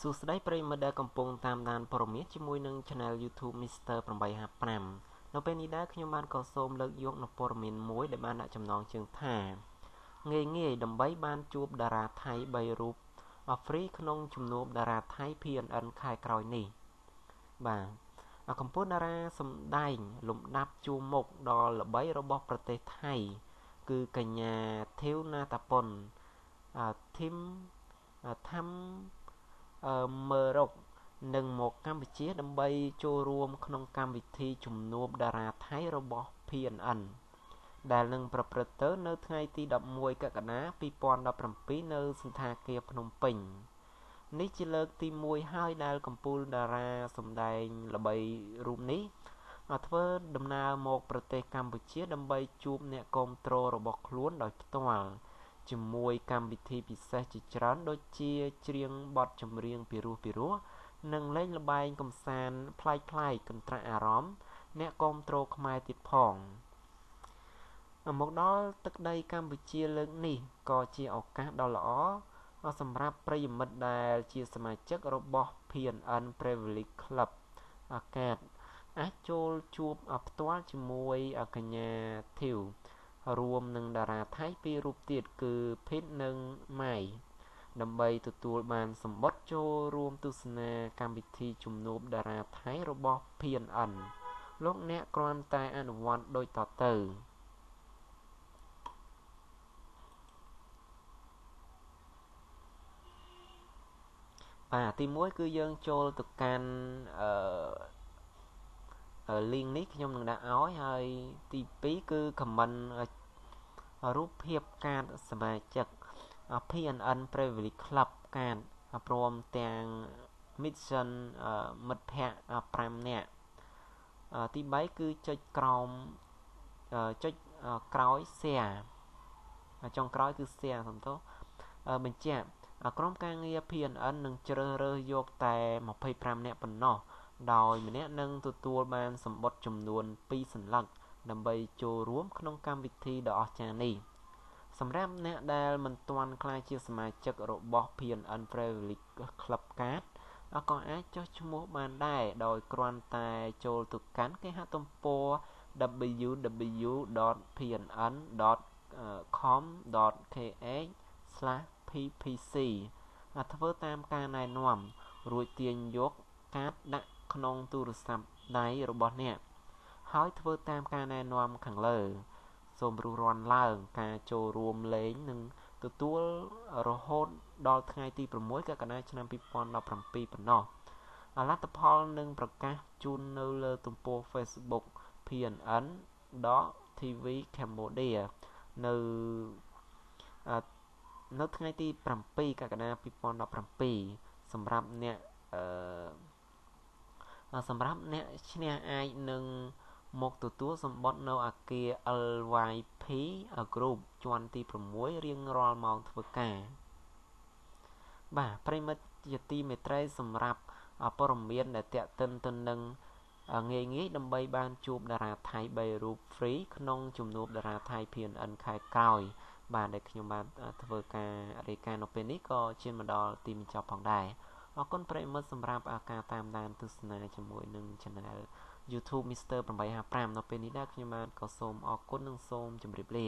សួស្តីប្រិយមិត្តដែលកំពុងតាមដានព័ត៌មានជាមួយនឹង Channel YouTube Mr 855នៅពេលនេះដែរខ្ញុំបានក៏សូមលើកយកនូវព័ត៌មានមួយដែលបានដាក់ចំណងជើងថាងាយងាយដើម្បីបានជួបតារាថៃ3រូបអហ្វ្រីក្នុងជំនួបតារាថៃ PNN ខែក្រោយនេះបាទកម្ពុជាតារាសម្ដែងលំដាប់ជួរមុខដល់ល្បីរបស់ប្រទេសថៃគឺកញ្ញាធាវណាតាប៉ុនធីមថាំមើលរកនឹងមកកម្ពុជាដើម្បីចូលរួម ក្នុងកម្មវិធី ជំនួបតារាថៃរបស់ PNN ដែលនឹង ប្រព្រឹត្តទៅនៅថ្ងៃទី11កក្កដា2017នៅសន្តាគារ ភ្នំពេញ នេះជាលើកទី1ហើយដែលកំពូលតារា សម្ដែងល្បីរូបនេះមកធ្វើដំណើរមកប្រទេសកម្ពុជា ដើម្បី ជួប អ្នកគាំទ្ររបស់ខ្លួនដោយផ្ទាល់ជាមួយកម្មវិធីពិសេសជាច្រើន ដូចជាច្រៀងបទចម្រៀងពីរោះពីរោះនិងលេងល្បែងកំសាន្តប្លែកៗកន្ត្រាក់អារម្មណ៍អ្នកគាំទ្រខ្មែរទៀតផងមកដល់ទឹកដី កម្ពុជាលើកនេះក៏ជាឱកាសដ៏ល្អសម្រាប់ប្រិយមិត្តដែល ជាសមាជិករបស់ PNN Premier League Club អាកាតអាចចូលជួបផ្ទាល់ជាមួយកញ្ញាធីវរួមនឹងតារាថៃពីររូបទៀតគឺភិតនិងម៉ៃដើម្បីទទួលបានសម្បត្តិចូលរួមទស្សនាកម្មវិធី ជំនួបតារាថៃរបស់ PNN លោកអ្នកគ្រាន់តែអនុវត្តដូចតទៅបាទទី1គឺយើងចូលទៅកាន់អឺ link នេះខ្ញុំនឹងដាក់ឲ្យហើយទី2គឺ comment រូបភាពកាតសមាជិក PNN Privilege Club កាតព្រមទាំង mission មិត្តភ័ក្តិ5នាក់ទី3គឺចុចក្រោមចុចក្រោយ share ចុងក្រោយគឺ share សំទោសបញ្ជាក់ក្រុមការងារ PNN នឹងជ្រើសរើសយកតែ25នាក់ប៉ុណ្ណោះដោយម្នាក់នឹងទទួលបានសម្បត្តិចំនួន2សន្លឹកដើម្បីចូលរួម ក្នុងកម្មវិធីដ៏អស្ចារ្យនេះសម្រាប់អ្នក ដែលមិនទាន់ក្លាយជាសមាជិករបស់ PNN Premier League Club Card ក៏អាចចុះឈ្មោះបានដែរដោយគ្រាន់តែចូលទៅកាន់គេហទំព័រ www.pnn.com.kh/ppc ធ្វើតាមការណែនាំរួចទាញយកកាតដាក់ក្នុងទូរស័ព្ទដៃរបស់អ្នកហើយធ្វើតាម ការណែនាំខាងលើសូមរុះរាន់ឡើងការចូលរួមលេងនិងទទួលរហូត ដល់ថ្ងៃទី6កក្កដាឆ្នាំ2017ប៉ុណ្ណោះអលទ្ធផលនឹងប្រកាសជូននៅលើទំព័រ Facebook PNN.tv Cambodia នៅនៅថ្ងៃទី7កក្កដា2017សម្រាប់អ្នកអឺសម្រាប់អ្នកឈ្នះអាចនឹងមកទទួលសម្បត្តិនៅអាគារ LYP Group ជាន់ទី6រៀងរាល់ម៉ោងធ្វើការ បាទប្រិមិត្តជាទីមេត្រីសម្រាប់ព័ត៌មាន ដែលតេតិនទៅនឹងងាយងាយដើម្បីបានជួប តារាថៃ3រូប free ក្នុងជំនួបតារាថៃ PNN ខែក្រោយបាទដែលខ្ញុំបានធ្វើការរាយការណ៍នៅពេលនេះក៏ជាមកដល់ទីបញ្ចប់ផងដែរអរគុណប្រិមិត្តសម្រាប់ឱកាសតាមដានទស្សនាជាមួយនឹង Channel YouTube Mr 855នៅពេលនេះដែរខ្ញុំបាទក៏សូមអរគុណនិងសូមជម្រាបលា